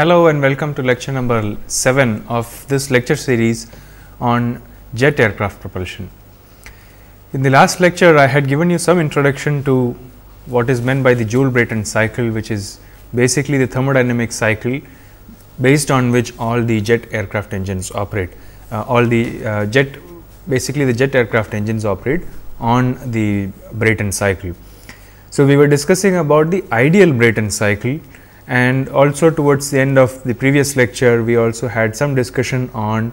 Hello and welcome to lecture number 7 of this lecture series on jet aircraft propulsion. In the last lecture, I had given you some introduction to what is meant by the Joule-Brayton cycle, which is basically the thermodynamic cycle based on which all the jet aircraft engines operate. Uh, all the uh, jet, basically the jet aircraft engines operate on the Brayton cycle. So, we were discussing about the ideal Brayton cycle and also towards the end of the previous lecture we also had some discussion on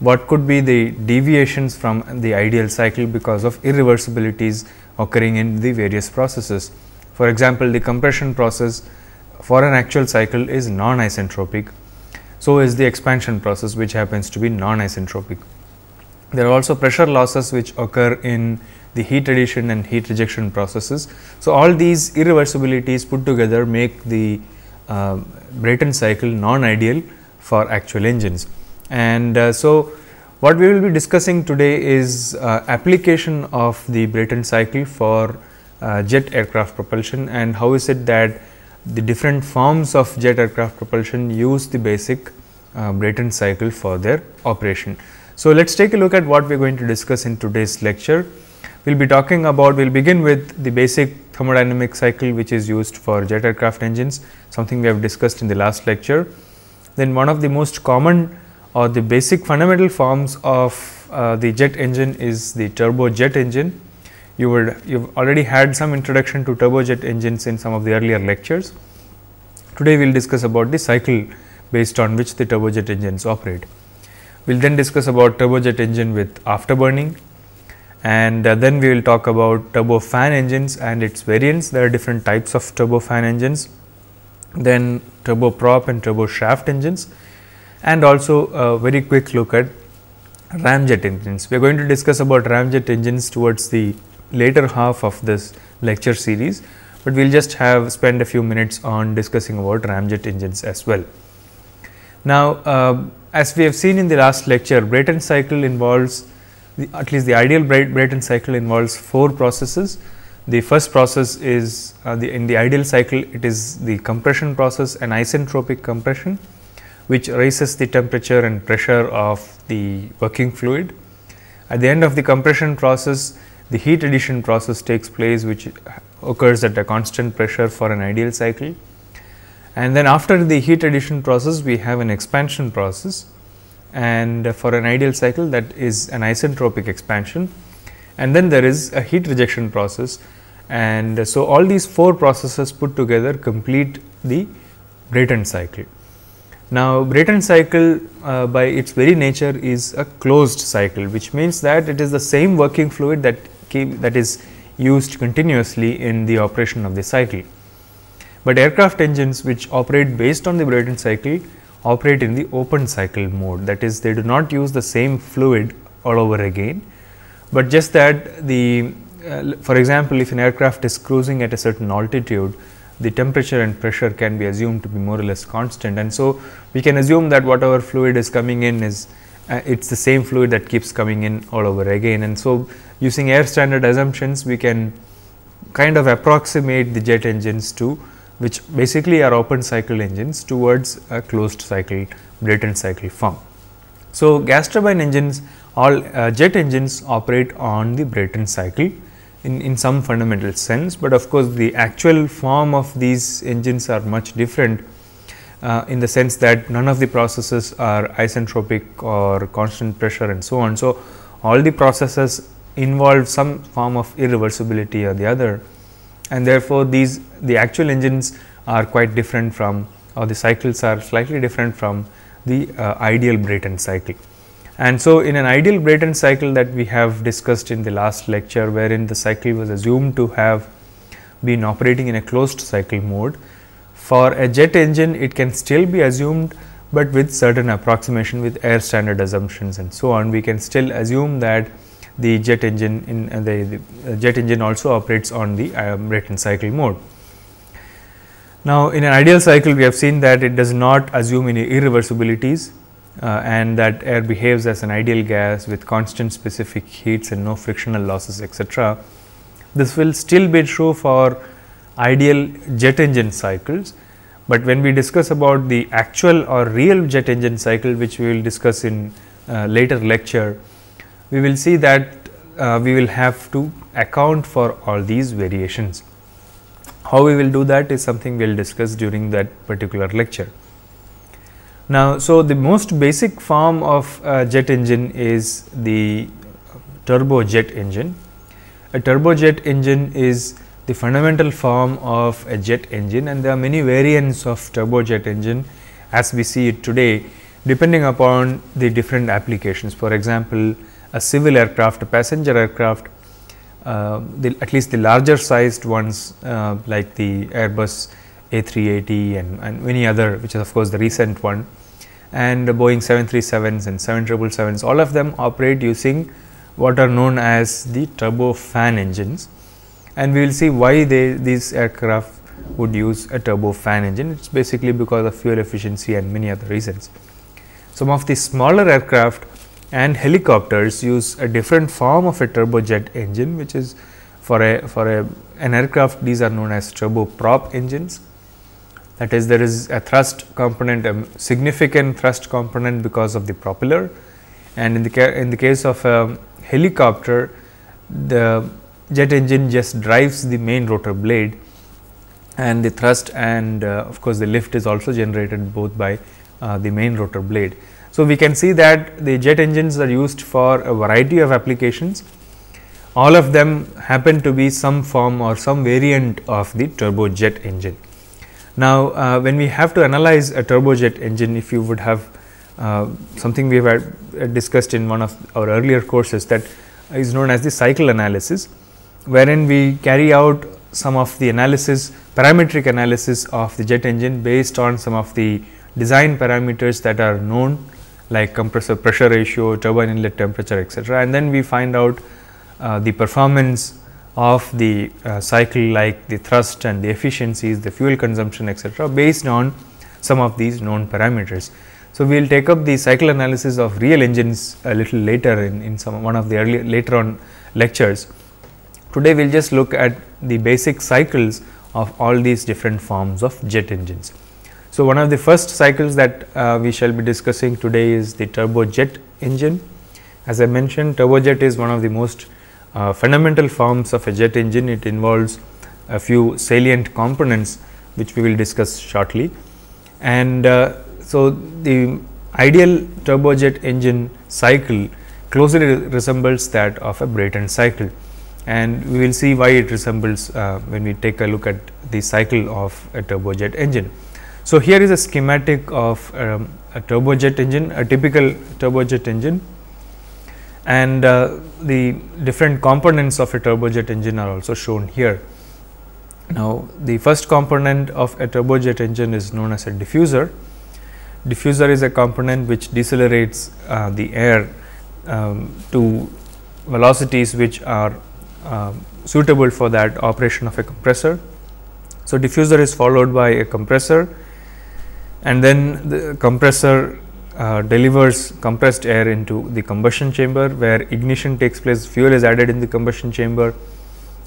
what could be the deviations from the ideal cycle because of irreversibilities occurring in the various processes. For example, the compression process for an actual cycle is non-isentropic, so is the expansion process which happens to be non-isentropic. There are also pressure losses which occur in the heat addition and heat rejection processes. So, all these irreversibilities put together make the uh, Brayton cycle non-ideal for actual engines. And uh, so, what we will be discussing today is uh, application of the Brayton cycle for uh, jet aircraft propulsion and how is it that the different forms of jet aircraft propulsion use the basic uh, Brayton cycle for their operation. So, let us take a look at what we are going to discuss in today's lecture we will be talking about, we will begin with the basic thermodynamic cycle which is used for jet aircraft engines, something we have discussed in the last lecture. Then one of the most common or the basic fundamental forms of uh, the jet engine is the turbojet engine. You would you have already had some introduction to turbojet engines in some of the earlier lectures. Today we will discuss about the cycle based on which the turbojet engines operate. We will then discuss about turbojet engine with afterburning, and uh, then we will talk about turbofan engines and its variants. There are different types of turbofan engines, then turboprop and turboshaft engines and also a very quick look at ramjet engines. We are going to discuss about ramjet engines towards the later half of this lecture series, but we will just have spend a few minutes on discussing about ramjet engines as well. Now, uh, as we have seen in the last lecture, Brayton cycle involves the, at least the ideal Brayton cycle involves four processes. The first process is uh, the, in the ideal cycle it is the compression process an isentropic compression which raises the temperature and pressure of the working fluid. At the end of the compression process the heat addition process takes place which occurs at a constant pressure for an ideal cycle. And then after the heat addition process we have an expansion process and for an ideal cycle that is an isentropic expansion and then there is a heat rejection process and so all these four processes put together complete the Brayton cycle. Now, Brayton cycle uh, by its very nature is a closed cycle which means that it is the same working fluid that came, that is used continuously in the operation of the cycle. But aircraft engines which operate based on the Brayton cycle operate in the open cycle mode. That is, they do not use the same fluid all over again, but just that the, uh, for example, if an aircraft is cruising at a certain altitude, the temperature and pressure can be assumed to be more or less constant. And so, we can assume that whatever fluid is coming in is uh, it is the same fluid that keeps coming in all over again. And so, using air standard assumptions, we can kind of approximate the jet engines to which basically are open cycle engines towards a closed cycle Brayton cycle form. So, gas turbine engines all uh, jet engines operate on the Brayton cycle in, in some fundamental sense, but of course, the actual form of these engines are much different uh, in the sense that none of the processes are isentropic or constant pressure and so on. So, all the processes involve some form of irreversibility or the other and therefore, these the actual engines are quite different from or the cycles are slightly different from the uh, ideal Brayton cycle. And so, in an ideal Brayton cycle that we have discussed in the last lecture wherein the cycle was assumed to have been operating in a closed cycle mode. For a jet engine it can still be assumed, but with certain approximation with air standard assumptions and so on we can still assume that the jet engine in uh, the, the, uh, jet engine also operates on the um, Brayton cycle mode. Now, in an ideal cycle we have seen that it does not assume any irreversibilities uh, and that air behaves as an ideal gas with constant specific heats and no frictional losses etc. This will still be true for ideal jet engine cycles, but when we discuss about the actual or real jet engine cycle which we will discuss in uh, later lecture, we will see that uh, we will have to account for all these variations. How we will do that is something we will discuss during that particular lecture. Now, so the most basic form of jet engine is the turbojet engine. A turbojet engine is the fundamental form of a jet engine and there are many variants of turbojet engine as we see it today depending upon the different applications. For example, a civil aircraft, a passenger aircraft, uh, the, at least the larger sized ones uh, like the Airbus A380 and, and, many other which is of course the recent one and Boeing 737s and 777s all of them operate using what are known as the turbofan engines and we will see why they, these aircraft would use a turbofan engine it is basically because of fuel efficiency and many other reasons. Some of the smaller aircraft and helicopters use a different form of a turbojet engine which is for a for a an aircraft these are known as turboprop engines that is there is a thrust component a significant thrust component because of the propeller and in the in the case of a helicopter the jet engine just drives the main rotor blade and the thrust and uh, of course the lift is also generated both by uh, the main rotor blade so, we can see that the jet engines are used for a variety of applications. All of them happen to be some form or some variant of the turbojet engine. Now, uh, when we have to analyze a turbojet engine, if you would have uh, something we have uh, discussed in one of our earlier courses that is known as the cycle analysis, wherein we carry out some of the analysis parametric analysis of the jet engine based on some of the design parameters that are known like compressor pressure ratio, turbine inlet temperature etc. and then we find out uh, the performance of the uh, cycle like the thrust and the efficiencies, the fuel consumption etc. based on some of these known parameters. So, we will take up the cycle analysis of real engines a little later in, in some one of the early later on lectures. Today, we will just look at the basic cycles of all these different forms of jet engines. So, one of the first cycles that uh, we shall be discussing today is the turbojet engine. As I mentioned, turbojet is one of the most uh, fundamental forms of a jet engine. It involves a few salient components which we will discuss shortly. And uh, so, the ideal turbojet engine cycle closely resembles that of a Brayton cycle and we will see why it resembles uh, when we take a look at the cycle of a turbojet engine. So, here is a schematic of um, a turbojet engine, a typical turbojet engine and uh, the different components of a turbojet engine are also shown here. Now, the first component of a turbojet engine is known as a diffuser. Diffuser is a component which decelerates uh, the air um, to velocities which are uh, suitable for that operation of a compressor. So, diffuser is followed by a compressor and then the compressor uh, delivers compressed air into the combustion chamber where ignition takes place fuel is added in the combustion chamber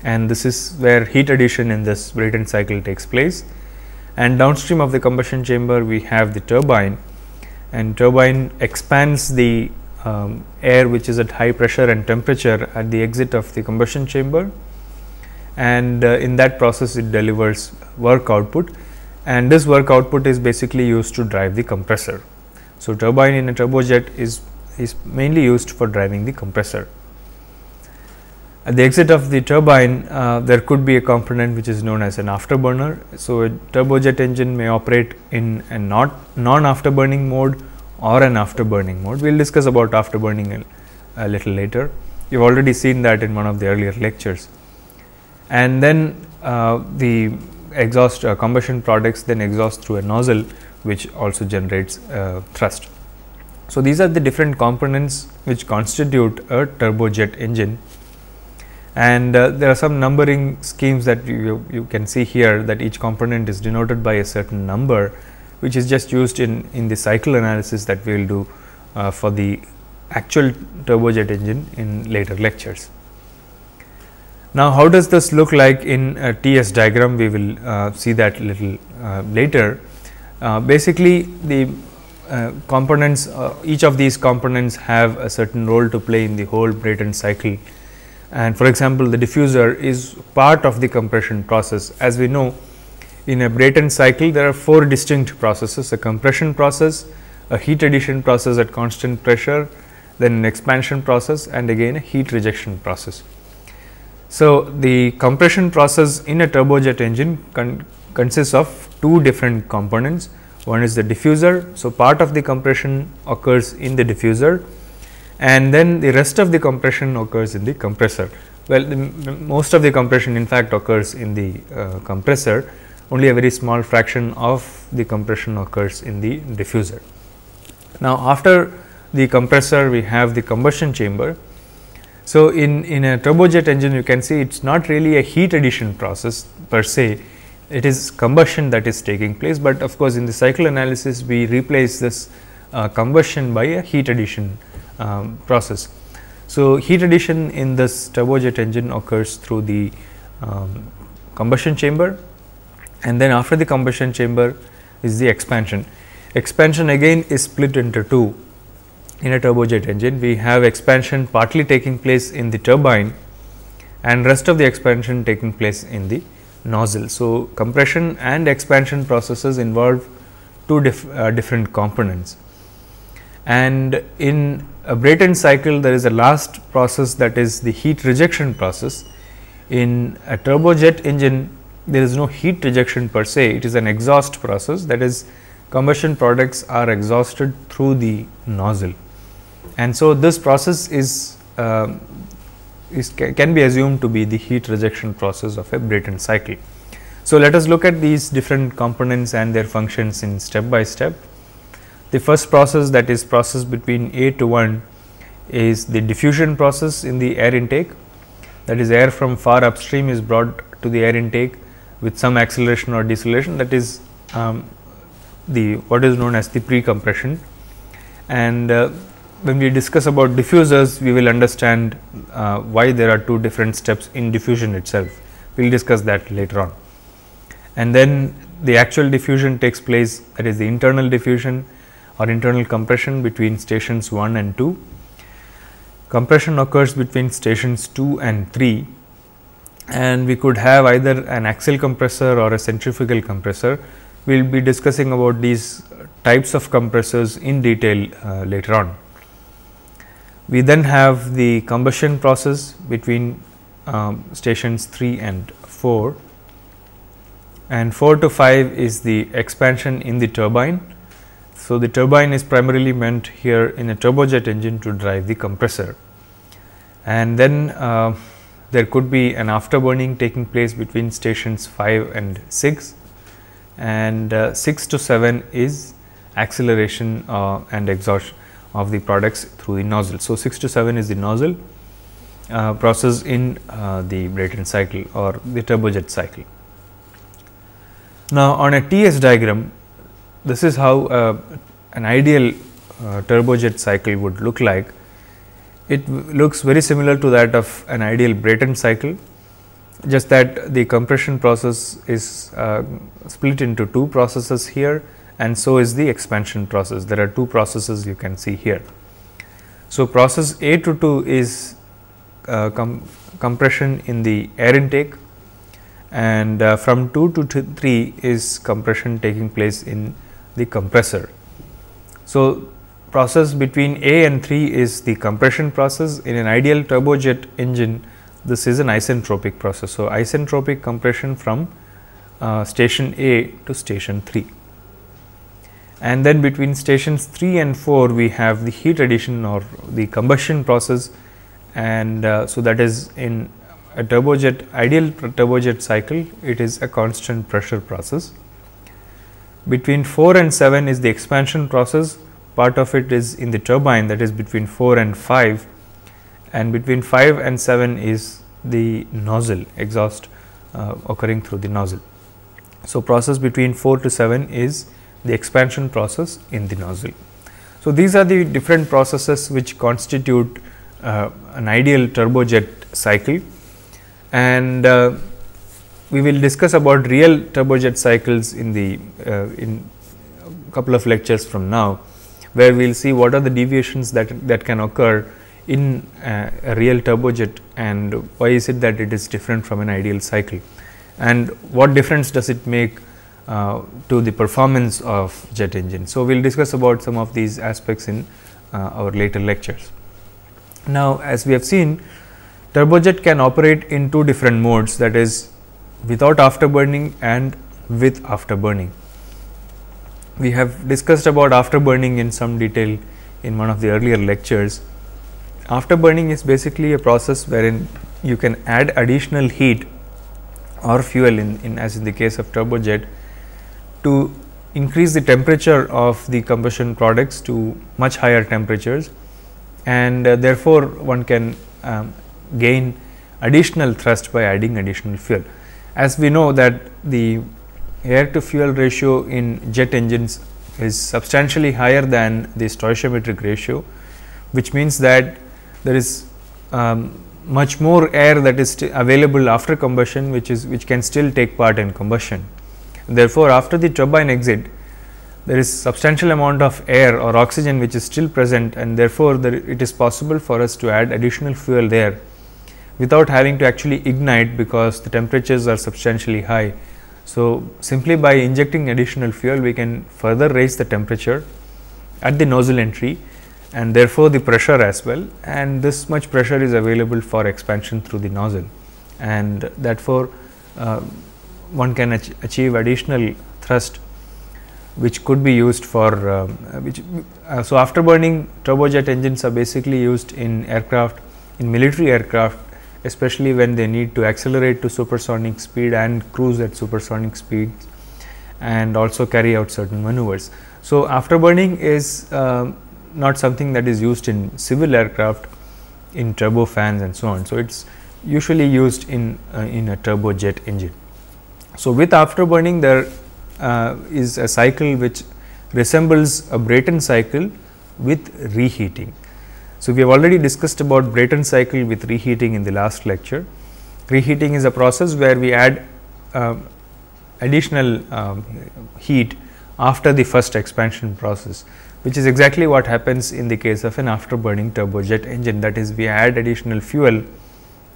and this is where heat addition in this Brayton cycle takes place and downstream of the combustion chamber we have the turbine and turbine expands the um, air which is at high pressure and temperature at the exit of the combustion chamber and uh, in that process it delivers work output and this work output is basically used to drive the compressor. So, turbine in a turbojet is, is mainly used for driving the compressor. At the exit of the turbine, uh, there could be a component which is known as an afterburner. So, a turbojet engine may operate in a not non-afterburning mode or an afterburning mode. We will discuss about afterburning a, a little later. You have already seen that in one of the earlier lectures. And then uh, the exhaust uh, combustion products then exhaust through a nozzle which also generates uh, thrust. So, these are the different components which constitute a turbojet engine and uh, there are some numbering schemes that you, you can see here that each component is denoted by a certain number which is just used in, in the cycle analysis that we will do uh, for the actual turbojet engine in later lectures. Now, how does this look like in a TS diagram? We will uh, see that little uh, later. Uh, basically, the uh, components, uh, each of these components have a certain role to play in the whole Brayton cycle. And for example, the diffuser is part of the compression process. As we know, in a Brayton cycle, there are four distinct processes, a compression process, a heat addition process at constant pressure, then an expansion process and again a heat rejection process. So, the compression process in a turbojet engine con consists of two different components. One is the diffuser. So, part of the compression occurs in the diffuser and then the rest of the compression occurs in the compressor. Well, the, most of the compression in fact occurs in the uh, compressor, only a very small fraction of the compression occurs in the diffuser. Now, after the compressor we have the combustion chamber so, in, in a turbojet engine you can see it is not really a heat addition process per se, it is combustion that is taking place, but of course, in the cycle analysis we replace this uh, combustion by a heat addition um, process. So, heat addition in this turbojet engine occurs through the um, combustion chamber and then after the combustion chamber is the expansion. Expansion again is split into two in a turbojet engine. We have expansion partly taking place in the turbine and rest of the expansion taking place in the nozzle. So, compression and expansion processes involve two dif uh, different components. And in a Brayton cycle, there is a last process that is the heat rejection process. In a turbojet engine, there is no heat rejection per se, it is an exhaust process that is combustion products are exhausted through the nozzle. And so, this process is, uh, is ca can be assumed to be the heat rejection process of a Brayton cycle. So, let us look at these different components and their functions in step by step. The first process that is process between A to 1 is the diffusion process in the air intake that is air from far upstream is brought to the air intake with some acceleration or deceleration that is um, the what is known as the pre compression and uh, when we discuss about diffusers, we will understand uh, why there are two different steps in diffusion itself. We will discuss that later on. And then the actual diffusion takes place that is the internal diffusion or internal compression between stations 1 and 2. Compression occurs between stations 2 and 3 and we could have either an axial compressor or a centrifugal compressor. We will be discussing about these types of compressors in detail uh, later on. We then have the combustion process between um, stations 3 and 4 and 4 to 5 is the expansion in the turbine. So, the turbine is primarily meant here in a turbojet engine to drive the compressor and then uh, there could be an afterburning taking place between stations 5 and 6 and uh, 6 to 7 is acceleration uh, and exhaustion of the products through the nozzle. So, 6 to 7 is the nozzle uh, process in uh, the Brayton cycle or the turbojet cycle. Now, on a TS diagram, this is how uh, an ideal uh, turbojet cycle would look like. It looks very similar to that of an ideal Brayton cycle, just that the compression process is uh, split into two processes here and so is the expansion process. There are two processes you can see here. So, process A to 2 is uh, com compression in the air intake and uh, from 2 to 3 is compression taking place in the compressor. So, process between A and 3 is the compression process in an ideal turbojet engine this is an isentropic process. So, isentropic compression from uh, station A to station 3 and then between stations 3 and 4 we have the heat addition or the combustion process and uh, so that is in a turbojet ideal turbojet cycle it is a constant pressure process. Between 4 and 7 is the expansion process part of it is in the turbine that is between 4 and 5 and between 5 and 7 is the nozzle exhaust uh, occurring through the nozzle. So, process between 4 to 7 is the expansion process in the nozzle. So, these are the different processes which constitute uh, an ideal turbojet cycle and uh, we will discuss about real turbojet cycles in the uh, in couple of lectures from now where we will see what are the deviations that that can occur in uh, a real turbojet and why is it that it is different from an ideal cycle and what difference does it make uh, to the performance of jet engine. So, we will discuss about some of these aspects in uh, our later lectures. Now, as we have seen turbojet can operate in two different modes that is without afterburning and with afterburning. We have discussed about afterburning in some detail in one of the earlier lectures. Afterburning is basically a process wherein you can add additional heat or fuel in, in as in the case of turbojet to increase the temperature of the combustion products to much higher temperatures and uh, therefore, one can um, gain additional thrust by adding additional fuel. As we know that the air to fuel ratio in jet engines is substantially higher than the stoichiometric ratio, which means that there is um, much more air that is available after combustion which is which can still take part in combustion Therefore, after the turbine exit, there is substantial amount of air or oxygen which is still present and therefore, there it is possible for us to add additional fuel there without having to actually ignite because the temperatures are substantially high. So, simply by injecting additional fuel we can further raise the temperature at the nozzle entry and therefore, the pressure as well and this much pressure is available for expansion through the nozzle and therefore, uh, one can ach achieve additional thrust which could be used for uh, which uh, so afterburning turbojet engines are basically used in aircraft in military aircraft especially when they need to accelerate to supersonic speed and cruise at supersonic speeds and also carry out certain maneuvers. So, afterburning is uh, not something that is used in civil aircraft in turbofans and so on. So, it is usually used in, uh, in a turbojet engine. So, with afterburning there uh, is a cycle which resembles a Brayton cycle with reheating. So, we have already discussed about Brayton cycle with reheating in the last lecture. Reheating is a process where we add uh, additional um, heat after the first expansion process, which is exactly what happens in the case of an afterburning turbojet engine. That is, we add additional fuel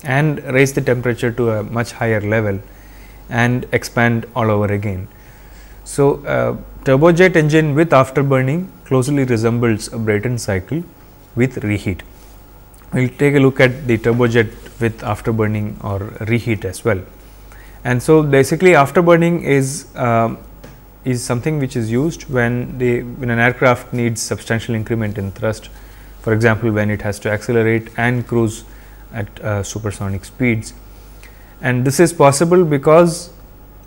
and raise the temperature to a much higher level and expand all over again. So, uh, turbojet engine with afterburning closely resembles a Brayton cycle with reheat. We will take a look at the turbojet with afterburning or reheat as well. And so, basically afterburning is uh, is something which is used when the when an aircraft needs substantial increment in thrust. For example, when it has to accelerate and cruise at uh, supersonic speeds and this is possible because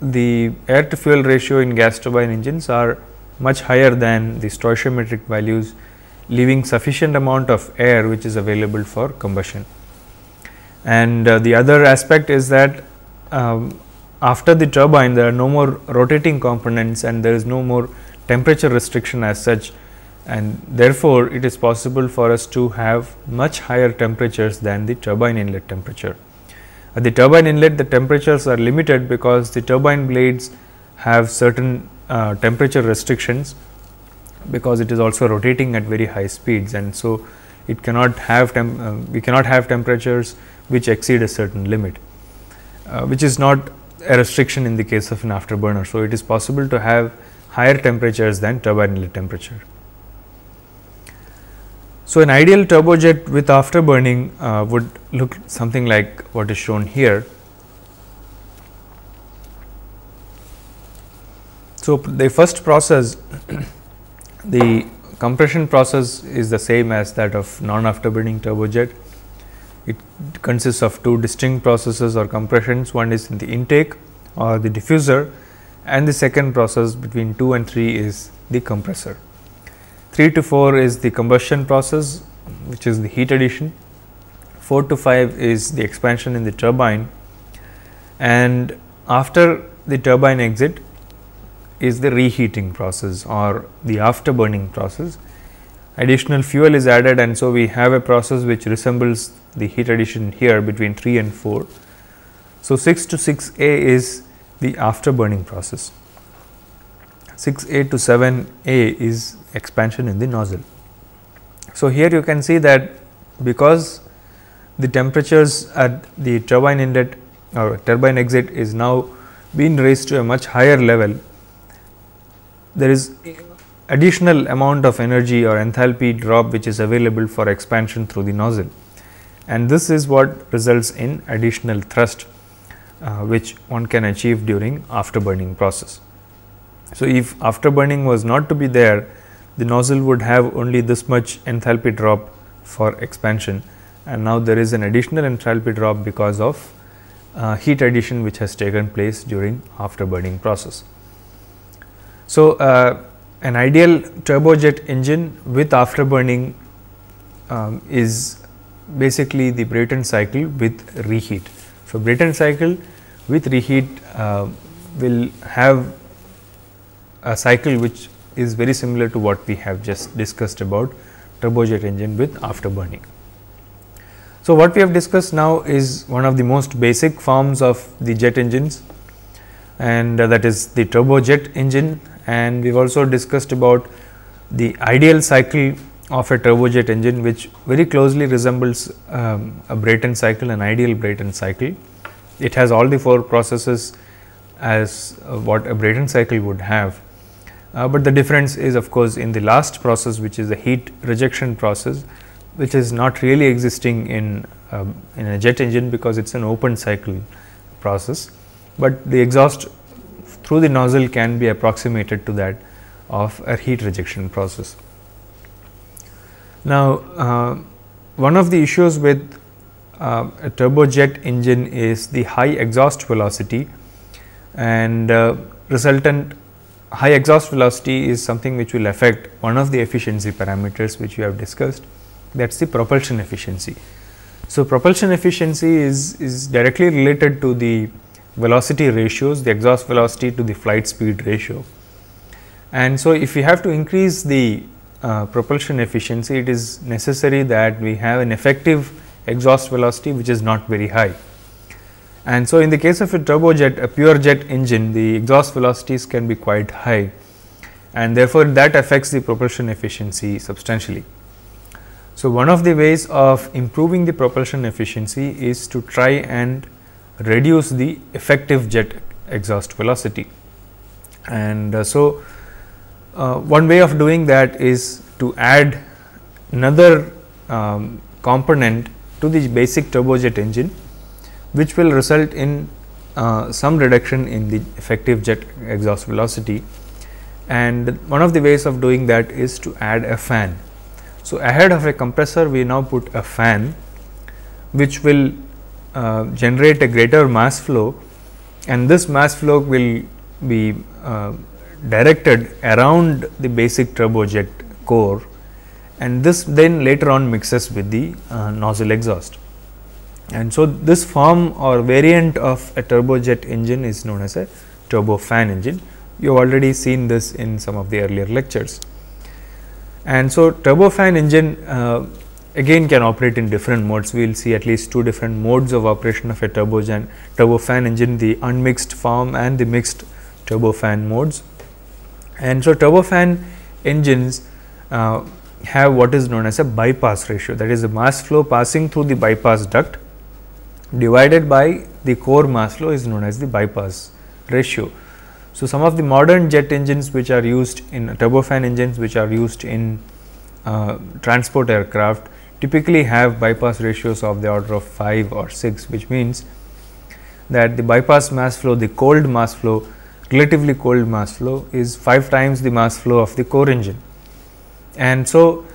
the air to fuel ratio in gas turbine engines are much higher than the stoichiometric values leaving sufficient amount of air which is available for combustion. And uh, the other aspect is that um, after the turbine there are no more rotating components and there is no more temperature restriction as such and therefore, it is possible for us to have much higher temperatures than the turbine inlet temperature. At the turbine inlet, the temperatures are limited because the turbine blades have certain uh, temperature restrictions because it is also rotating at very high speeds and so it cannot have uh, we cannot have temperatures which exceed a certain limit uh, which is not a restriction in the case of an afterburner. So, it is possible to have higher temperatures than turbine inlet temperature. So, an ideal turbojet with afterburning uh, would look something like what is shown here. So, the first process the compression process is the same as that of non afterburning turbojet. It consists of two distinct processes or compressions one is in the intake or the diffuser and the second process between 2 and 3 is the compressor. 3 to 4 is the combustion process which is the heat addition, 4 to 5 is the expansion in the turbine and after the turbine exit is the reheating process or the afterburning process. Additional fuel is added and so we have a process which resembles the heat addition here between 3 and 4. So, 6 to 6 A is the afterburning process. 6 A to 7 A is expansion in the nozzle. So, here you can see that because the temperatures at the turbine inlet or turbine exit is now been raised to a much higher level, there is additional amount of energy or enthalpy drop which is available for expansion through the nozzle. And this is what results in additional thrust uh, which one can achieve during afterburning process. So, if afterburning was not to be there, the nozzle would have only this much enthalpy drop for expansion and now there is an additional enthalpy drop because of uh, heat addition which has taken place during afterburning process. So, uh, an ideal turbojet engine with afterburning um, is basically the Brayton cycle with reheat. So, Brayton cycle with reheat uh, will have a cycle which is very similar to what we have just discussed about turbojet engine with afterburning. So, what we have discussed now is one of the most basic forms of the jet engines and uh, that is the turbojet engine and we have also discussed about the ideal cycle of a turbojet engine which very closely resembles um, a Brayton cycle, an ideal Brayton cycle. It has all the four processes as uh, what a Brayton cycle would have uh, but the difference is of course, in the last process which is the heat rejection process which is not really existing in, um, in a jet engine because it is an open cycle process, but the exhaust through the nozzle can be approximated to that of a heat rejection process. Now, uh, one of the issues with uh, a turbojet engine is the high exhaust velocity and uh, resultant high exhaust velocity is something which will affect one of the efficiency parameters which we have discussed that is the propulsion efficiency. So, propulsion efficiency is, is directly related to the velocity ratios the exhaust velocity to the flight speed ratio. And so, if we have to increase the uh, propulsion efficiency it is necessary that we have an effective exhaust velocity which is not very high. And so, in the case of a turbojet, a pure jet engine, the exhaust velocities can be quite high and therefore, that affects the propulsion efficiency substantially. So, one of the ways of improving the propulsion efficiency is to try and reduce the effective jet exhaust velocity. And uh, so, uh, one way of doing that is to add another um, component to the basic turbojet engine which will result in uh, some reduction in the effective jet exhaust velocity and one of the ways of doing that is to add a fan. So, ahead of a compressor we now put a fan which will uh, generate a greater mass flow and this mass flow will be uh, directed around the basic turbojet core and this then later on mixes with the uh, nozzle exhaust. And so, this form or variant of a turbojet engine is known as a turbofan engine. You have already seen this in some of the earlier lectures. And so, turbofan engine uh, again can operate in different modes. We will see at least two different modes of operation of a turbogen, turbofan engine, the unmixed form and the mixed turbofan modes. And so, turbofan engines uh, have what is known as a bypass ratio that is the mass flow passing through the bypass duct divided by the core mass flow is known as the bypass ratio. So, some of the modern jet engines which are used in turbofan engines which are used in uh, transport aircraft typically have bypass ratios of the order of 5 or 6 which means that the bypass mass flow the cold mass flow relatively cold mass flow is 5 times the mass flow of the core engine. And so,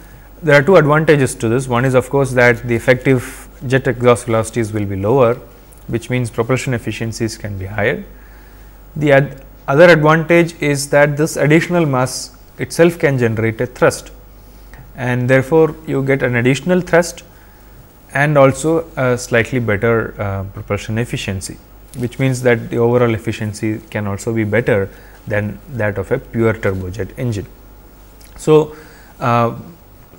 there are two advantages to this one is of course, that the effective jet exhaust velocities will be lower which means propulsion efficiencies can be higher. The ad other advantage is that this additional mass itself can generate a thrust and therefore, you get an additional thrust and also a slightly better uh, propulsion efficiency which means that the overall efficiency can also be better than that of a pure turbojet engine. So, uh,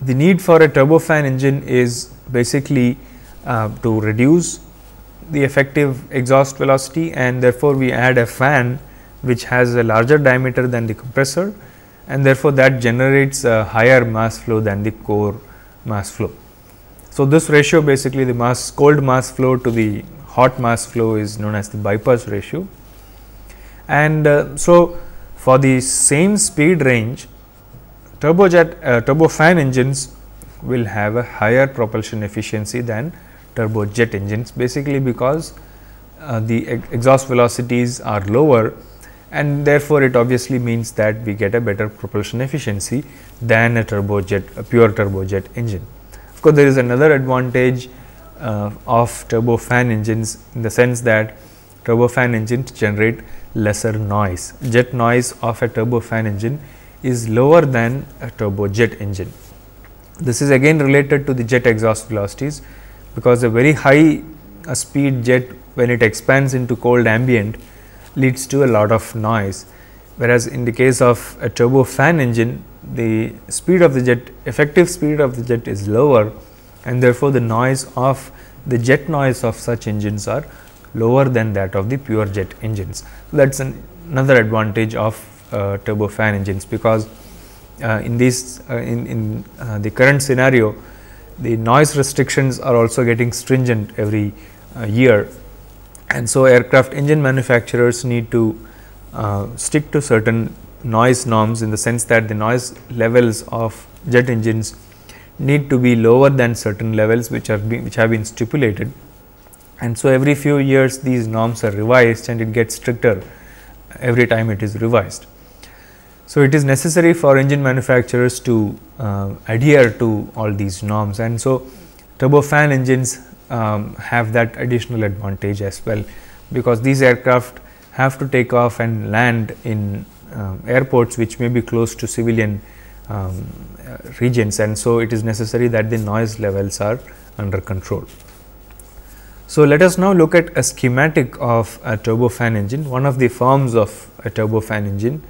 the need for a turbofan engine is basically uh, to reduce the effective exhaust velocity and therefore, we add a fan which has a larger diameter than the compressor and therefore, that generates a higher mass flow than the core mass flow. So, this ratio basically the mass cold mass flow to the hot mass flow is known as the bypass ratio. And uh, so, for the same speed range turbojet uh, turbofan engines will have a higher propulsion efficiency than turbojet engines basically because uh, the ex exhaust velocities are lower and therefore, it obviously means that we get a better propulsion efficiency than a turbojet, a pure turbojet engine. Of course, there is another advantage uh, of turbofan engines in the sense that turbofan engines generate lesser noise. Jet noise of a turbofan engine is lower than a turbojet engine. This is again related to the jet exhaust velocities because a very high a speed jet when it expands into cold ambient leads to a lot of noise. Whereas, in the case of a turbofan engine, the speed of the jet effective speed of the jet is lower and therefore, the noise of the jet noise of such engines are lower than that of the pure jet engines. So, that is an, another advantage of uh, turbofan engines because uh, in this, uh, in, in uh, the current scenario the noise restrictions are also getting stringent every uh, year. And so, aircraft engine manufacturers need to uh, stick to certain noise norms in the sense that the noise levels of jet engines need to be lower than certain levels which are which have been stipulated. And so, every few years these norms are revised and it gets stricter every time it is revised. So, it is necessary for engine manufacturers to uh, adhere to all these norms and so turbofan engines um, have that additional advantage as well because these aircraft have to take off and land in um, airports which may be close to civilian um, regions and so it is necessary that the noise levels are under control. So, let us now look at a schematic of a turbofan engine, one of the forms of a turbofan engine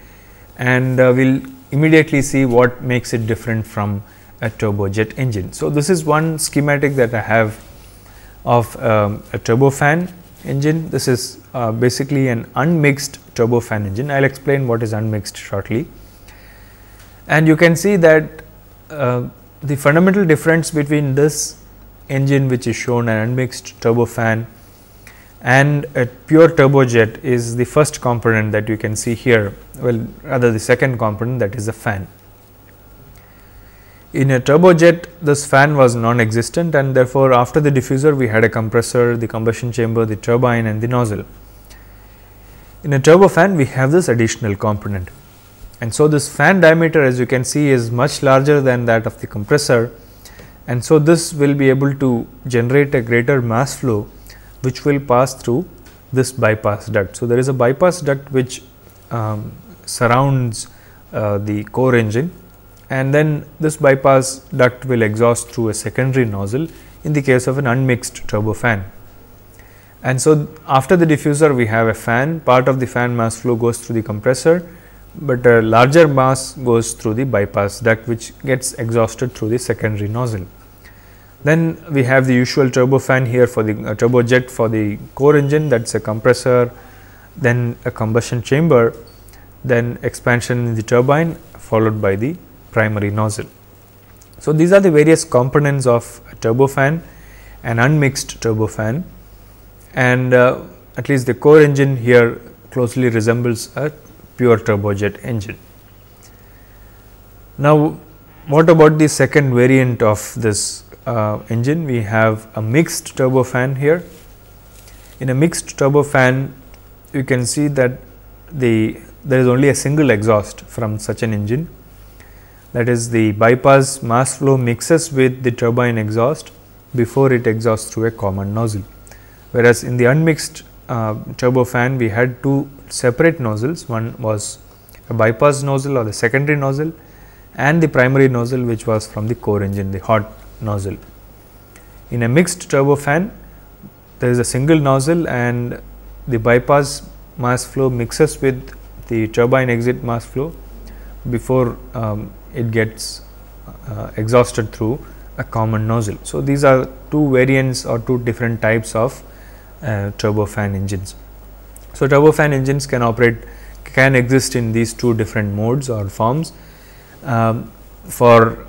and uh, we will immediately see what makes it different from a turbojet engine. So, this is one schematic that I have of um, a turbofan engine. This is uh, basically an unmixed turbofan engine. I will explain what is unmixed shortly. And you can see that uh, the fundamental difference between this engine which is shown an unmixed turbofan and a pure turbojet is the first component that you can see here well rather the second component that is the fan. In a turbojet this fan was non-existent and therefore, after the diffuser we had a compressor, the combustion chamber, the turbine and the nozzle. In a turbofan we have this additional component and so this fan diameter as you can see is much larger than that of the compressor and so this will be able to generate a greater mass flow which will pass through this bypass duct. So, there is a bypass duct which um, surrounds uh, the core engine and then this bypass duct will exhaust through a secondary nozzle in the case of an unmixed turbofan. And so, after the diffuser we have a fan, part of the fan mass flow goes through the compressor, but a larger mass goes through the bypass duct which gets exhausted through the secondary nozzle. Then we have the usual turbofan here for the uh, turbojet for the core engine that is a compressor, then a combustion chamber then expansion in the turbine followed by the primary nozzle. So, these are the various components of a turbofan, an unmixed turbofan and uh, at least the core engine here closely resembles a pure turbojet engine. Now, what about the second variant of this uh, engine? We have a mixed turbofan here. In a mixed turbofan, you can see that the there is only a single exhaust from such an engine that is the bypass mass flow mixes with the turbine exhaust before it exhausts through a common nozzle. Whereas, in the unmixed uh, turbofan we had two separate nozzles one was a bypass nozzle or the secondary nozzle and the primary nozzle which was from the core engine the hot nozzle. In a mixed turbofan there is a single nozzle and the bypass mass flow mixes with the turbine exit mass flow before um, it gets uh, exhausted through a common nozzle. So, these are two variants or two different types of uh, turbofan engines. So, turbofan engines can operate can exist in these two different modes or forms. Um, for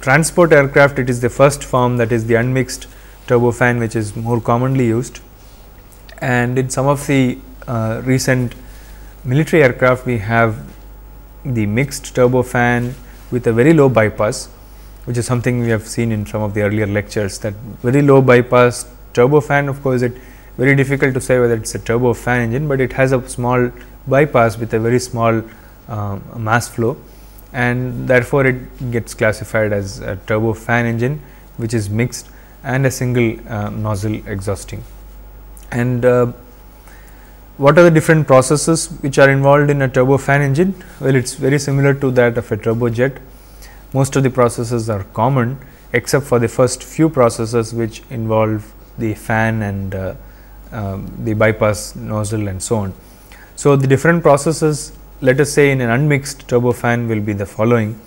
transport aircraft it is the first form that is the unmixed turbofan which is more commonly used and in some of the uh, recent military aircraft we have the mixed turbofan with a very low bypass which is something we have seen in some of the earlier lectures that very low bypass turbofan of course it very difficult to say whether it is a turbofan engine, but it has a small bypass with a very small uh, mass flow and therefore, it gets classified as a turbofan engine which is mixed and a single uh, nozzle exhausting. And uh, what are the different processes which are involved in a turbofan engine? Well, it is very similar to that of a turbojet. Most of the processes are common except for the first few processes which involve the fan and uh, um, the bypass nozzle and so on. So, the different processes let us say in an unmixed turbofan will be the following.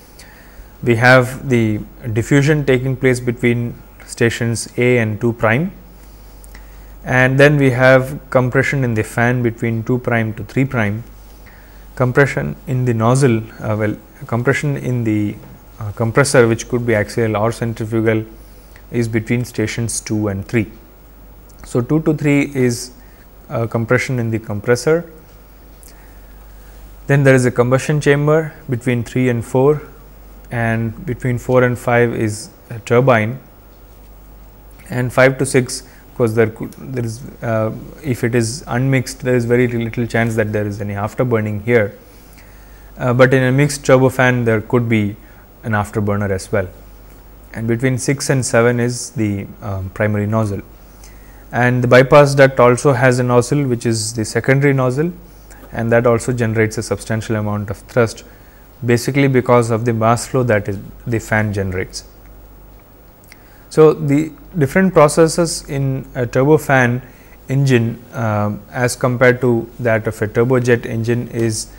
We have the diffusion taking place between stations A and 2 prime and then we have compression in the fan between 2 prime to 3 prime, compression in the nozzle, uh, well compression in the uh, compressor which could be axial or centrifugal is between stations 2 and 3. So, 2 to 3 is uh, compression in the compressor, then there is a combustion chamber between 3 and 4 and between 4 and 5 is a turbine and 5 to 6 course there could, there is uh, if it is unmixed there is very little chance that there is any afterburning here uh, but in a mixed turbofan there could be an afterburner as well and between 6 and 7 is the um, primary nozzle and the bypass duct also has a nozzle which is the secondary nozzle and that also generates a substantial amount of thrust basically because of the mass flow that is the fan generates. So, the different processes in a turbofan engine uh, as compared to that of a turbojet engine is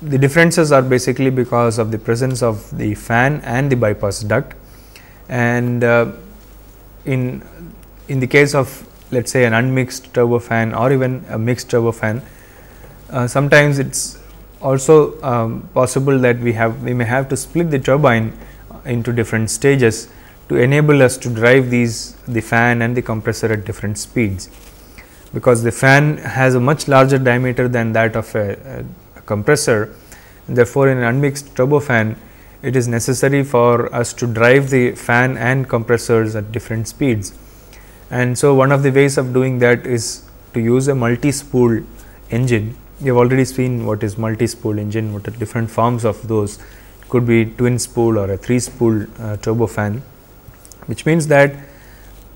the differences are basically because of the presence of the fan and the bypass duct and uh, in in the case of let us say an unmixed turbofan or even a mixed turbofan uh, sometimes it is also um, possible that we have we may have to split the turbine into different stages to enable us to drive these the fan and the compressor at different speeds. Because the fan has a much larger diameter than that of a, a compressor, therefore, in an unmixed turbofan it is necessary for us to drive the fan and compressors at different speeds. And so, one of the ways of doing that is to use a multi-spool engine. You have already seen what is multi-spool engine, what are different forms of those. could be twin spool or a three-spool uh, turbofan which means that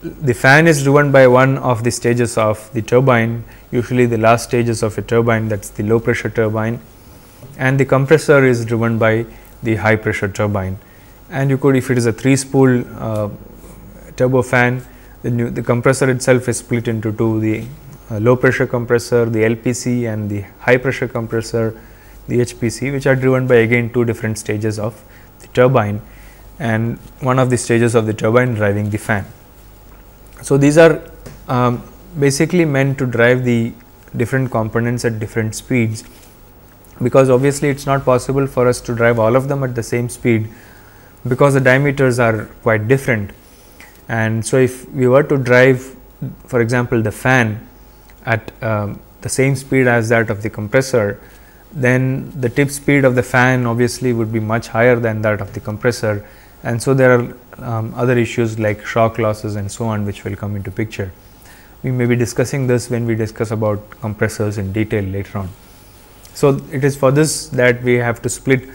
the fan is driven by one of the stages of the turbine usually the last stages of a turbine that is the low pressure turbine and the compressor is driven by the high pressure turbine. And you could if it is a 3 spool uh, turbofan then you, the compressor itself is split into two the uh, low pressure compressor, the LPC and the high pressure compressor, the HPC which are driven by again two different stages of the turbine and one of the stages of the turbine driving the fan. So, these are um, basically meant to drive the different components at different speeds because obviously it is not possible for us to drive all of them at the same speed because the diameters are quite different. And so, if we were to drive for example, the fan at um, the same speed as that of the compressor, then the tip speed of the fan obviously would be much higher than that of the compressor and so there are um, other issues like shock losses and so on which will come into picture. We may be discussing this when we discuss about compressors in detail later on. So, it is for this that we have to split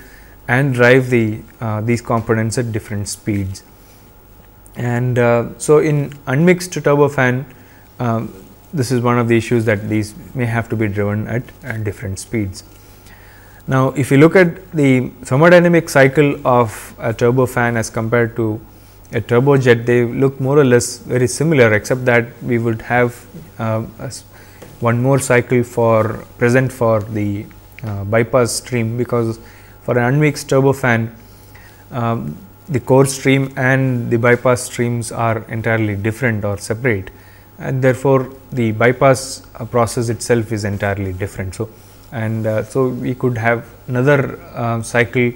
and drive the uh, these components at different speeds. And uh, so, in unmixed turbofan, um, this is one of the issues that these may have to be driven at, at different speeds. Now, if you look at the thermodynamic cycle of a turbofan as compared to a turbojet, they look more or less very similar except that we would have uh, one more cycle for present for the uh, bypass stream because for an unmixed turbofan, um, the core stream and the bypass streams are entirely different or separate and therefore, the bypass uh, process itself is entirely different. So, and uh, so we could have another uh, cycle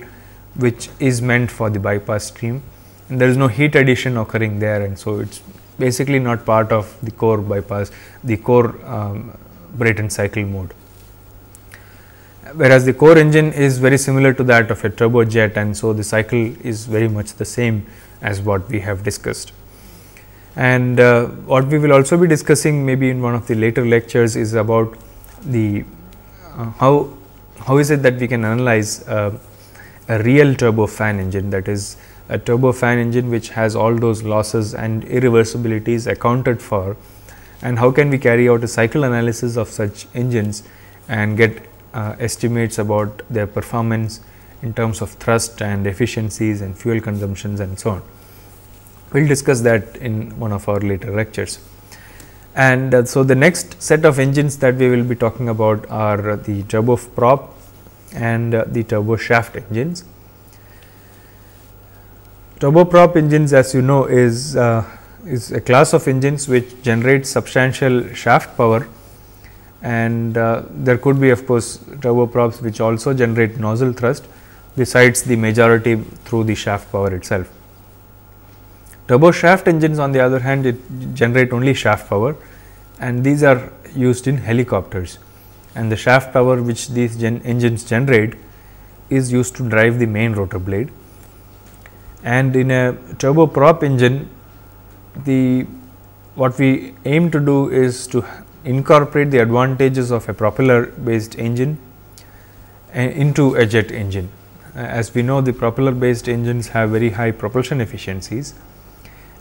which is meant for the bypass stream and there is no heat addition occurring there and so it's basically not part of the core bypass the core um, Brayton cycle mode whereas the core engine is very similar to that of a turbojet and so the cycle is very much the same as what we have discussed. And uh, what we will also be discussing maybe in one of the later lectures is about the how, how is it that we can analyze uh, a real turbofan engine that is a turbofan engine which has all those losses and irreversibilities accounted for and how can we carry out a cycle analysis of such engines and get uh, estimates about their performance in terms of thrust and efficiencies and fuel consumptions and so on. We will discuss that in one of our later lectures. And uh, so, the next set of engines that we will be talking about are the turboprop and uh, the turboshaft engines. Turboprop engines as you know is, uh, is a class of engines which generates substantial shaft power and uh, there could be of course, turboprops which also generate nozzle thrust besides the majority through the shaft power itself. Turbo shaft engines on the other hand it generate only shaft power and these are used in helicopters and the shaft power which these gen engines generate is used to drive the main rotor blade. And in a turbo prop engine the what we aim to do is to incorporate the advantages of a propeller based engine into a jet engine. As we know the propeller based engines have very high propulsion efficiencies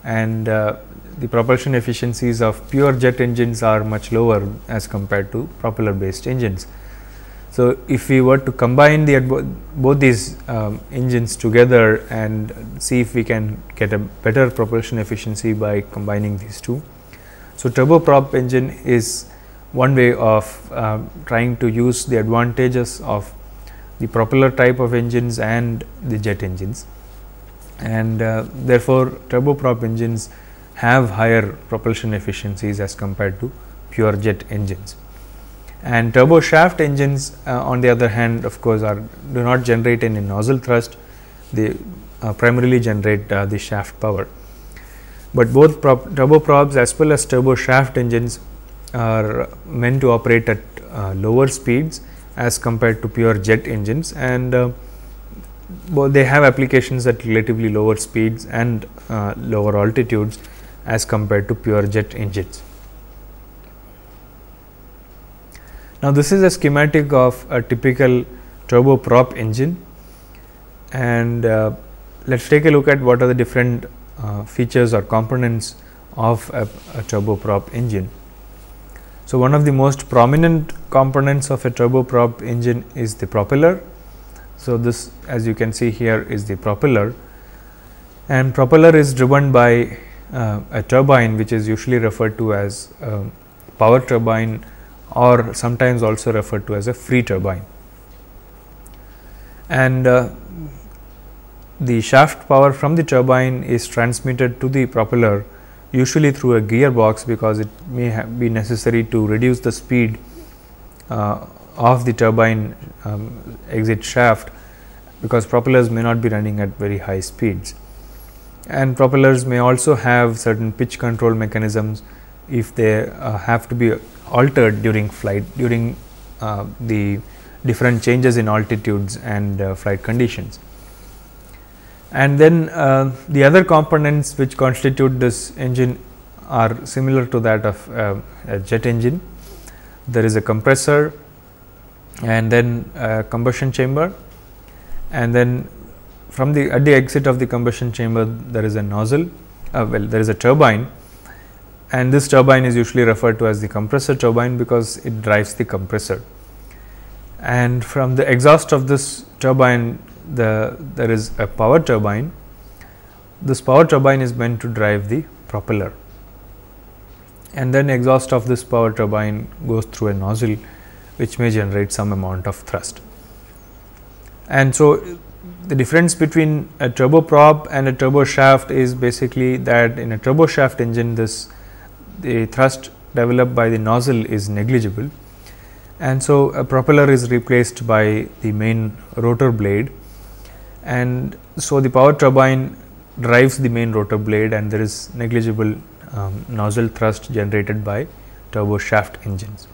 and uh, the propulsion efficiencies of pure jet engines are much lower as compared to propeller based engines. So, if we were to combine the both these um, engines together and see if we can get a better propulsion efficiency by combining these two. So, turboprop engine is one way of um, trying to use the advantages of the propeller type of engines and the jet engines and uh, therefore, turboprop engines have higher propulsion efficiencies as compared to pure jet engines. And turboshaft engines uh, on the other hand of course, are do not generate any nozzle thrust, they uh, primarily generate uh, the shaft power. But both prop turboprops as well as turboshaft engines are meant to operate at uh, lower speeds as compared to pure jet engines and uh, well, they have applications at relatively lower speeds and uh, lower altitudes as compared to pure jet engines. Now, this is a schematic of a typical turboprop engine and uh, let us take a look at what are the different uh, features or components of a, a turboprop engine. So, one of the most prominent components of a turboprop engine is the propeller so, this as you can see here is the propeller and propeller is driven by uh, a turbine which is usually referred to as a power turbine or sometimes also referred to as a free turbine. And uh, the shaft power from the turbine is transmitted to the propeller usually through a gearbox because it may be necessary to reduce the speed uh, of the turbine um, exit shaft because propellers may not be running at very high speeds. And propellers may also have certain pitch control mechanisms if they uh, have to be altered during flight during uh, the different changes in altitudes and uh, flight conditions. And then uh, the other components which constitute this engine are similar to that of uh, a jet engine. There is a compressor, and then uh, combustion chamber and then from the at the exit of the combustion chamber there is a nozzle uh, well there is a turbine and this turbine is usually referred to as the compressor turbine because it drives the compressor and from the exhaust of this turbine the there is a power turbine this power turbine is meant to drive the propeller and then exhaust of this power turbine goes through a nozzle which may generate some amount of thrust. And so, the difference between a turboprop and a turboshaft is basically that in a turboshaft engine this the thrust developed by the nozzle is negligible and so a propeller is replaced by the main rotor blade and so the power turbine drives the main rotor blade and there is negligible um, nozzle thrust generated by turboshaft engines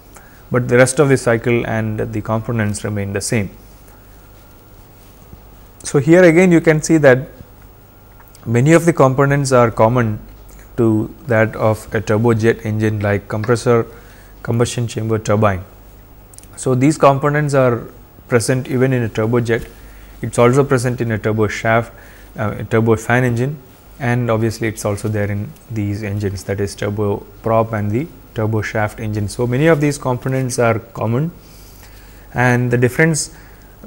but the rest of the cycle and the components remain the same. So, here again you can see that many of the components are common to that of a turbojet engine like compressor, combustion chamber turbine. So, these components are present even in a turbojet, it is also present in a turbo shaft, uh, a turbo fan engine and obviously it is also there in these engines that is turbo prop and the Turbo shaft engine. So, many of these components are common and the difference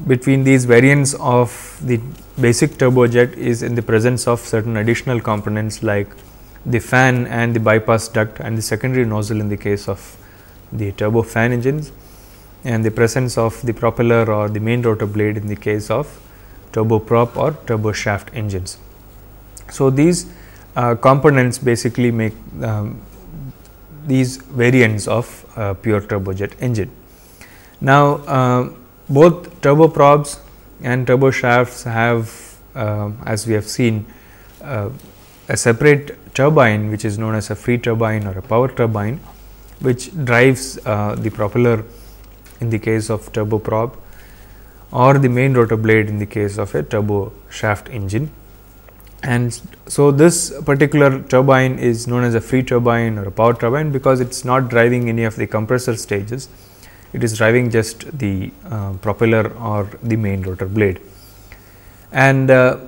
between these variants of the basic turbojet is in the presence of certain additional components like the fan and the bypass duct and the secondary nozzle in the case of the turbofan engines and the presence of the propeller or the main rotor blade in the case of turboprop or turbo shaft engines. So, these uh, components basically make um, these variants of uh, pure turbojet engine. Now, uh, both turboprops and turboshafts have uh, as we have seen uh, a separate turbine which is known as a free turbine or a power turbine which drives uh, the propeller in the case of turboprop or the main rotor blade in the case of a turbo shaft engine and so this particular turbine is known as a free turbine or a power turbine because it is not driving any of the compressor stages, it is driving just the uh, propeller or the main rotor blade. And uh,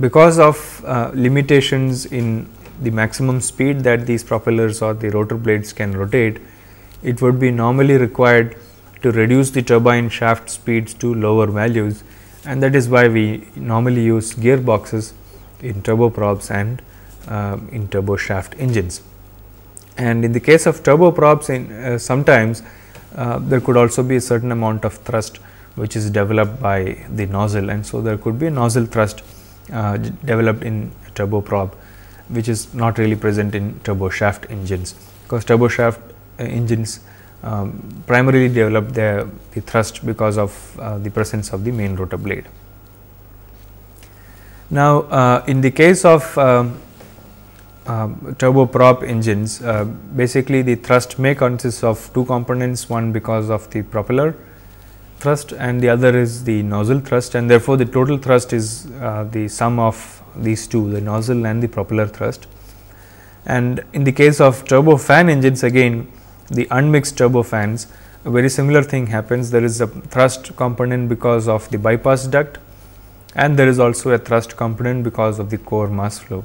because of uh, limitations in the maximum speed that these propellers or the rotor blades can rotate, it would be normally required to reduce the turbine shaft speeds to lower values and that is why we normally use gearboxes in turboprops and uh, in turboshaft engines. And in the case of turboprops in uh, sometimes uh, there could also be a certain amount of thrust which is developed by the nozzle and so there could be a nozzle thrust uh, developed in turboprop which is not really present in turboshaft engines because turboshaft uh, engines um, primarily develop the, the, thrust because of uh, the presence of the main rotor blade. Now, uh, in the case of uh, turboprop engines, uh, basically the thrust may consist of two components, one because of the propeller thrust and the other is the nozzle thrust and therefore, the total thrust is uh, the sum of these two, the nozzle and the propeller thrust. And in the case of turbofan engines again, the unmixed turbofans, a very similar thing happens. There is a thrust component because of the bypass duct and there is also a thrust component because of the core mass flow.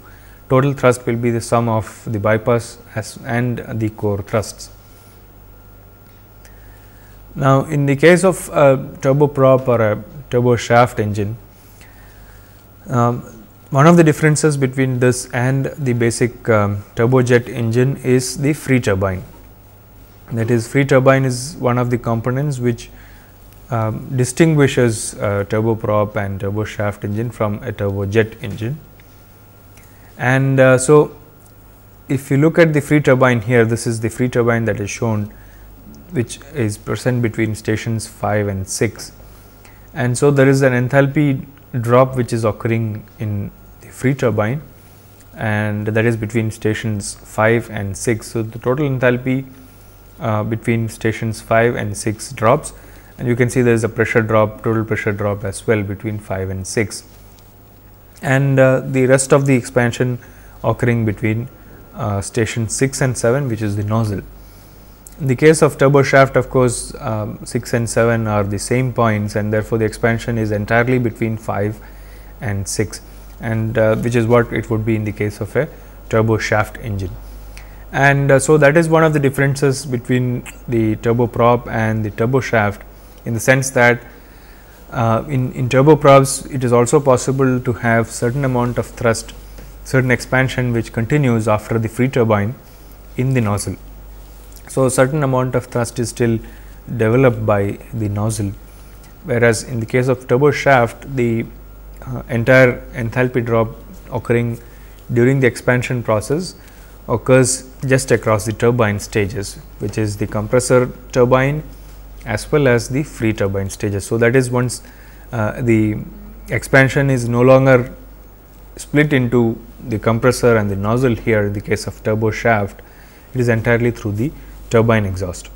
Total thrust will be the sum of the bypass and the core thrusts. Now, in the case of a turboprop or a turboshaft engine, um, one of the differences between this and the basic um, turbojet engine is the free turbine. That is free turbine is one of the components which um, distinguishes uh, turboprop and turboshaft engine from a turbojet engine. And uh, so, if you look at the free turbine here, this is the free turbine that is shown which is present between stations 5 and 6. And so, there is an enthalpy drop which is occurring in the free turbine and that is between stations 5 and 6. So, the total enthalpy uh, between stations 5 and 6 drops and you can see there is a pressure drop total pressure drop as well between 5 and 6 and uh, the rest of the expansion occurring between uh, station 6 and 7 which is the nozzle. In the case of turbo shaft, of course, um, 6 and 7 are the same points and therefore, the expansion is entirely between 5 and 6 and uh, which is what it would be in the case of a turbo shaft engine and uh, so that is one of the differences between the turboprop and the turboshaft in the sense that uh, in, in turboprops it is also possible to have certain amount of thrust certain expansion which continues after the free turbine in the nozzle. So, certain amount of thrust is still developed by the nozzle whereas, in the case of turboshaft the uh, entire enthalpy drop occurring during the expansion process occurs just across the turbine stages which is the compressor turbine as well as the free turbine stages. So, that is once uh, the expansion is no longer split into the compressor and the nozzle here in the case of turbo shaft it is entirely through the turbine exhaust.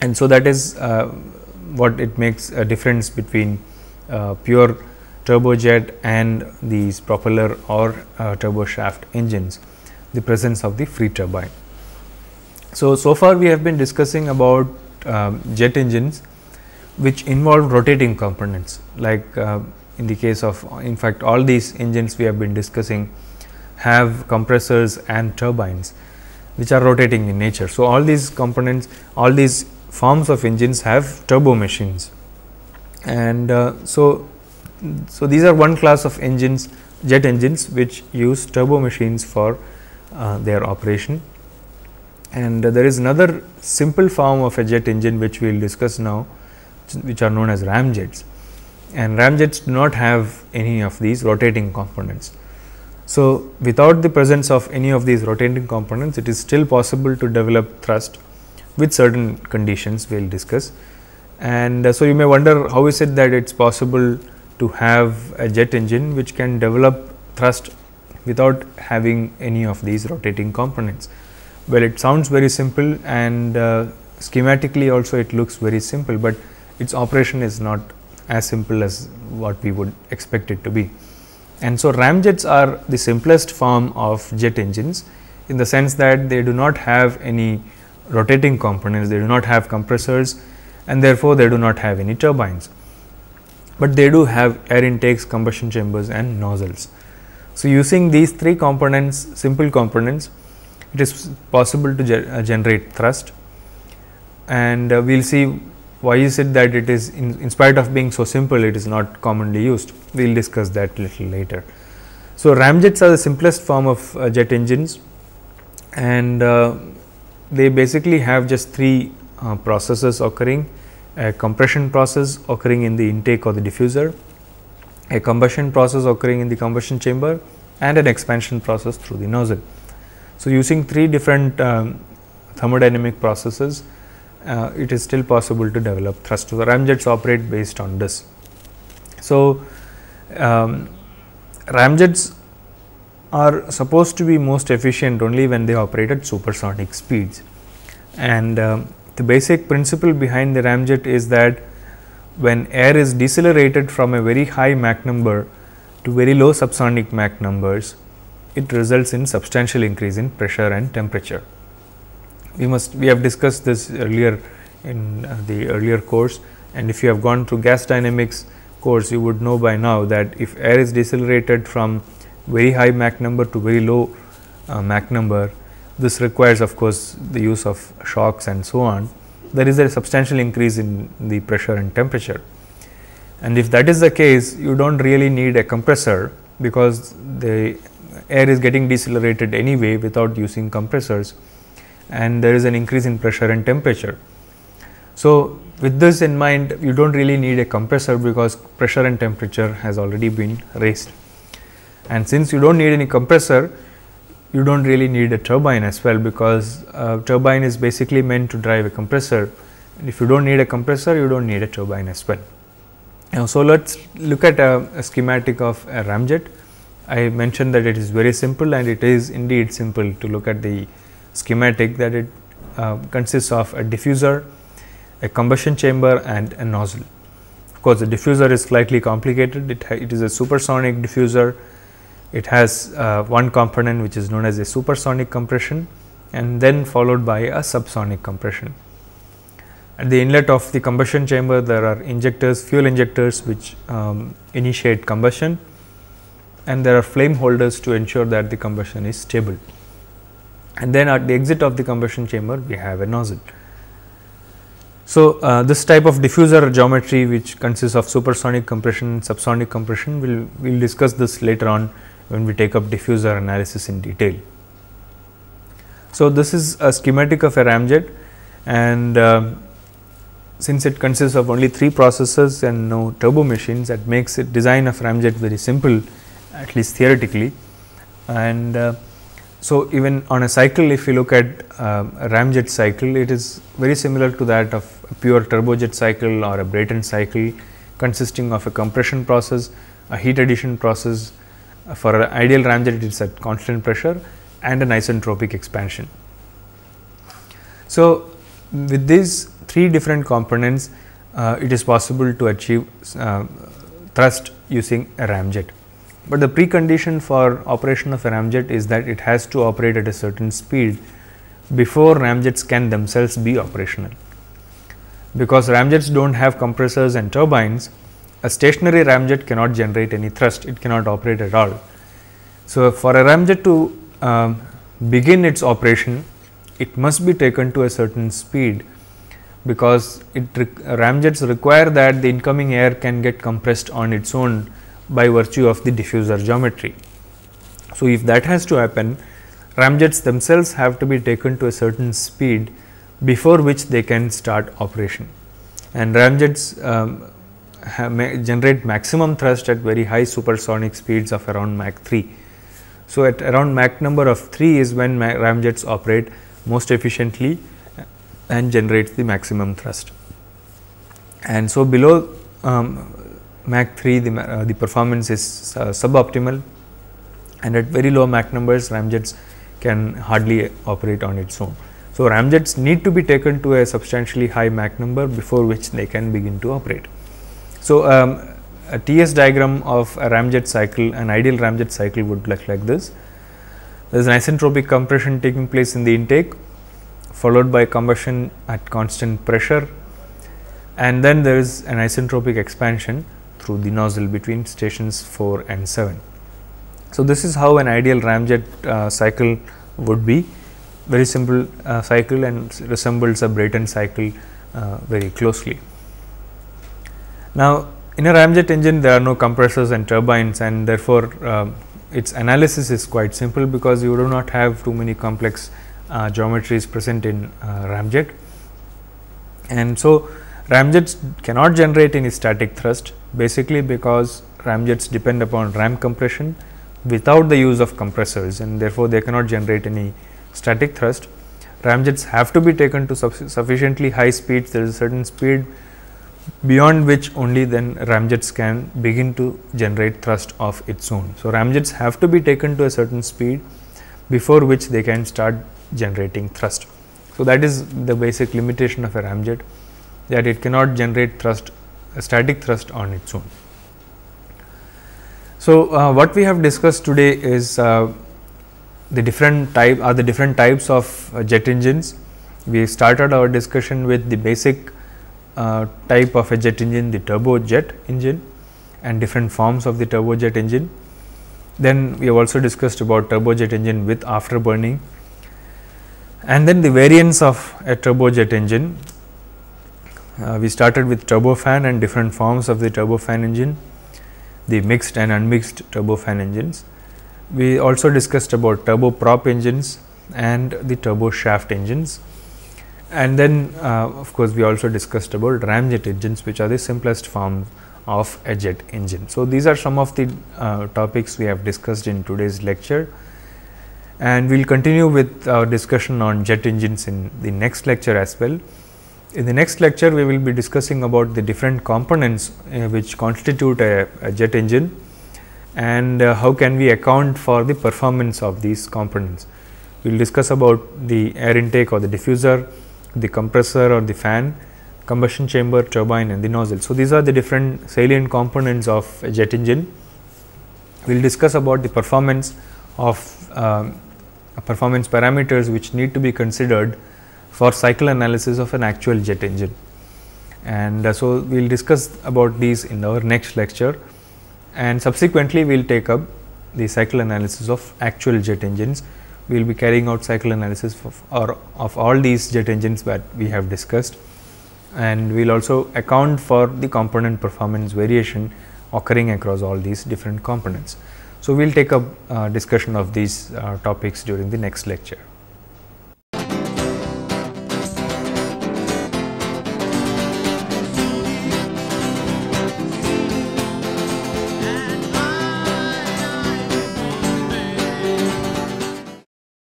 And so, that is uh, what it makes a difference between uh, pure turbojet and these propeller or uh, shaft engines the presence of the free turbine. So, so far we have been discussing about um, jet engines which involve rotating components like uh, in the case of in fact all these engines we have been discussing have compressors and turbines which are rotating in nature. So, all these components all these forms of engines have turbo machines and uh, so, so these are one class of engines jet engines which use turbo machines for uh, their operation. And uh, there is another simple form of a jet engine which we will discuss now, which are known as ramjets. And ramjets do not have any of these rotating components. So, without the presence of any of these rotating components, it is still possible to develop thrust with certain conditions we will discuss. And uh, so, you may wonder how is it that it is possible to have a jet engine which can develop thrust without having any of these rotating components. Well, it sounds very simple and uh, schematically also it looks very simple, but its operation is not as simple as what we would expect it to be. And so, ramjets are the simplest form of jet engines in the sense that they do not have any rotating components, they do not have compressors and therefore, they do not have any turbines, but they do have air intakes, combustion chambers and nozzles. So, using these three components, simple components, it is possible to ge uh, generate thrust and uh, we will see why is it that it is in, in, spite of being so simple it is not commonly used. We will discuss that little later. So, ramjets are the simplest form of uh, jet engines and uh, they basically have just three uh, processes occurring a compression process occurring in the intake or the diffuser a combustion process occurring in the combustion chamber and an expansion process through the nozzle. So, using three different um, thermodynamic processes, uh, it is still possible to develop the Ramjets operate based on this. So, um, ramjets are supposed to be most efficient only when they operate at supersonic speeds. And um, the basic principle behind the ramjet is that when air is decelerated from a very high Mach number to very low subsonic Mach numbers, it results in substantial increase in pressure and temperature. We must we have discussed this earlier in uh, the earlier course and if you have gone through gas dynamics course you would know by now that if air is decelerated from very high Mach number to very low uh, Mach number, this requires of course the use of shocks and so on there is a substantial increase in the pressure and temperature. And if that is the case, you do not really need a compressor because the air is getting decelerated anyway without using compressors and there is an increase in pressure and temperature. So, with this in mind you do not really need a compressor because pressure and temperature has already been raised. And since you do not need any compressor, you don't really need a turbine as well because turbine is basically meant to drive a compressor. And if you don't need a compressor, you don't need a turbine as well. Now, so let's look at a, a schematic of a ramjet. I mentioned that it is very simple and it is indeed simple to look at the schematic that it uh, consists of a diffuser, a combustion chamber and a nozzle. Of course, the diffuser is slightly complicated, it, it is a supersonic diffuser it has uh, one component which is known as a supersonic compression and then followed by a subsonic compression. At the inlet of the combustion chamber there are injectors, fuel injectors which um, initiate combustion and there are flame holders to ensure that the combustion is stable. And then at the exit of the combustion chamber we have a nozzle. So, uh, this type of diffuser geometry which consists of supersonic compression, subsonic compression, we will we'll discuss this later on when we take up diffuser analysis in detail. So, this is a schematic of a ramjet and uh, since it consists of only 3 processors and no turbo machines that makes it design of ramjet very simple at least theoretically. And uh, so, even on a cycle if you look at uh, ramjet cycle it is very similar to that of a pure turbojet cycle or a Brayton cycle consisting of a compression process, a heat addition process for an ideal ramjet it is at constant pressure and an isentropic expansion. So, with these three different components uh, it is possible to achieve uh, thrust using a ramjet. But the precondition for operation of a ramjet is that it has to operate at a certain speed before ramjets can themselves be operational. Because ramjets do not have compressors and turbines, a stationary ramjet cannot generate any thrust, it cannot operate at all. So, for a ramjet to um, begin its operation, it must be taken to a certain speed because it ramjets require that the incoming air can get compressed on its own by virtue of the diffuser geometry. So, if that has to happen, ramjets themselves have to be taken to a certain speed before which they can start operation. And ramjets um, generate maximum thrust at very high supersonic speeds of around Mach 3. So, at around Mach number of 3 is when ramjets operate most efficiently and generate the maximum thrust. And so, below um, Mach 3 the, uh, the performance is uh, suboptimal and at very low Mach numbers ramjets can hardly operate on its own. So, ramjets need to be taken to a substantially high Mach number before which they can begin to operate. So, um, a TS diagram of a ramjet cycle, an ideal ramjet cycle would look like this. There is an isentropic compression taking place in the intake, followed by combustion at constant pressure, and then there is an isentropic expansion through the nozzle between stations 4 and 7. So, this is how an ideal ramjet uh, cycle would be very simple uh, cycle and resembles a Brayton cycle uh, very closely. Now, in a ramjet engine there are no compressors and turbines and therefore, uh, its analysis is quite simple because you do not have too many complex uh, geometries present in uh, ramjet. And so, ramjets cannot generate any static thrust basically because ramjets depend upon ram compression without the use of compressors and therefore, they cannot generate any static thrust. Ramjets have to be taken to sufficiently high speeds, there is a certain speed beyond which only then ramjets can begin to generate thrust of its own. So, ramjets have to be taken to a certain speed before which they can start generating thrust. So, that is the basic limitation of a ramjet that it cannot generate thrust static thrust on its own. So, uh, what we have discussed today is uh, the different type are the different types of uh, jet engines. We started our discussion with the basic uh, type of a jet engine, the turbojet engine and different forms of the turbojet engine. Then we have also discussed about turbojet engine with afterburning and then the variants of a turbojet engine. Uh, we started with turbofan and different forms of the turbofan engine, the mixed and unmixed turbofan engines. We also discussed about turboprop engines and the turboshaft engines and then uh, of course, we also discussed about ramjet engines which are the simplest form of a jet engine. So, these are some of the uh, topics we have discussed in today's lecture and we will continue with our discussion on jet engines in the next lecture as well. In the next lecture, we will be discussing about the different components uh, which constitute a, a, jet engine and uh, how can we account for the performance of these components. We will discuss about the air intake or the diffuser, the compressor or the fan, combustion chamber, turbine and the nozzle. So, these are the different salient components of a jet engine. We will discuss about the performance of uh, performance parameters which need to be considered for cycle analysis of an actual jet engine. And uh, so, we will discuss about these in our next lecture and subsequently we will take up the cycle analysis of actual jet engines we will be carrying out cycle analysis of, of all these jet engines that we have discussed and we will also account for the component performance variation occurring across all these different components. So, we will take up uh, discussion of these uh, topics during the next lecture.